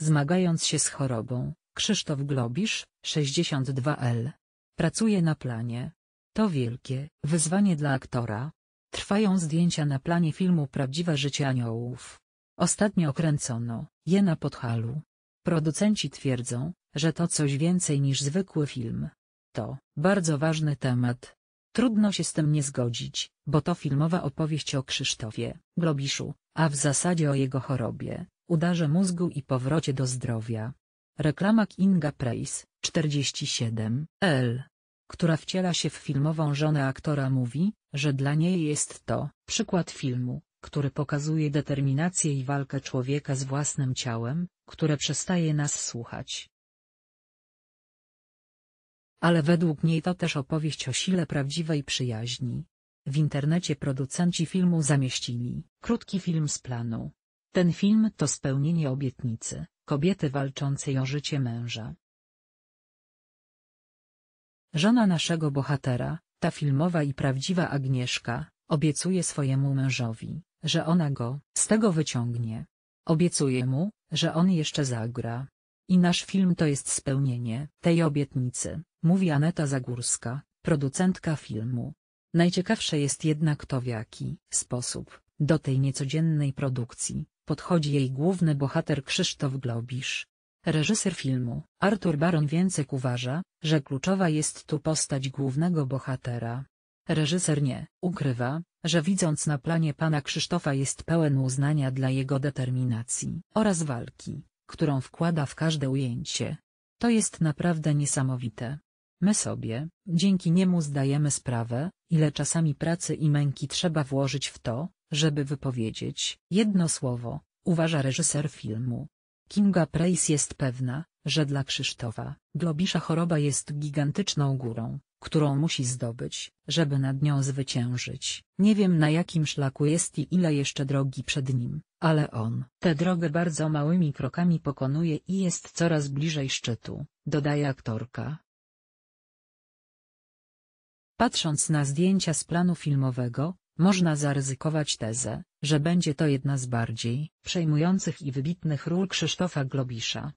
Zmagając się z chorobą, Krzysztof Globisz, 62L. Pracuje na planie. To wielkie wyzwanie dla aktora. Trwają zdjęcia na planie filmu Prawdziwe życie aniołów. Ostatnio kręcono je na Podhalu. Producenci twierdzą, że to coś więcej niż zwykły film. To bardzo ważny temat. Trudno się z tym nie zgodzić, bo to filmowa opowieść o Krzysztofie Globiszu, a w zasadzie o jego chorobie, Udarze mózgu i powrocie do zdrowia. Reklama Kinga Price, 47, L. Która wciela się w filmową żonę aktora mówi, że dla niej jest to przykład filmu, który pokazuje determinację i walkę człowieka z własnym ciałem, które przestaje nas słuchać. Ale według niej to też opowieść o sile prawdziwej przyjaźni. W internecie producenci filmu zamieścili krótki film z planu, ten film to spełnienie obietnicy, kobiety walczącej o życie męża. Żona naszego bohatera, ta filmowa i prawdziwa Agnieszka, obiecuje swojemu mężowi, że ona go z tego wyciągnie. Obiecuje mu, że on jeszcze zagra. I nasz film to jest spełnienie tej obietnicy, mówi Aneta Zagórska, producentka filmu. Najciekawsze jest jednak to w jaki sposób do tej niecodziennej produkcji podchodzi jej główny bohater Krzysztof Globisz. Reżyser filmu, Artur Baron Więcek uważa, że kluczowa jest tu postać głównego bohatera. Reżyser nie ukrywa, że widząc na planie pana Krzysztofa jest pełen uznania dla jego determinacji oraz walki, którą wkłada w każde ujęcie. To jest naprawdę niesamowite. My sobie, dzięki niemu zdajemy sprawę, ile czasami pracy i męki trzeba włożyć w to, żeby wypowiedzieć jedno słowo, uważa reżyser filmu. Kinga Price jest pewna, że dla Krzysztofa Globisza choroba jest gigantyczną górą, którą musi zdobyć, żeby nad nią zwyciężyć. Nie wiem na jakim szlaku jest i ile jeszcze drogi przed nim, ale on tę drogę bardzo małymi krokami pokonuje i jest coraz bliżej szczytu, dodaje aktorka. Patrząc na zdjęcia z planu filmowego, można zaryzykować tezę, że będzie to jedna z bardziej przejmujących i wybitnych ról Krzysztofa Globisza,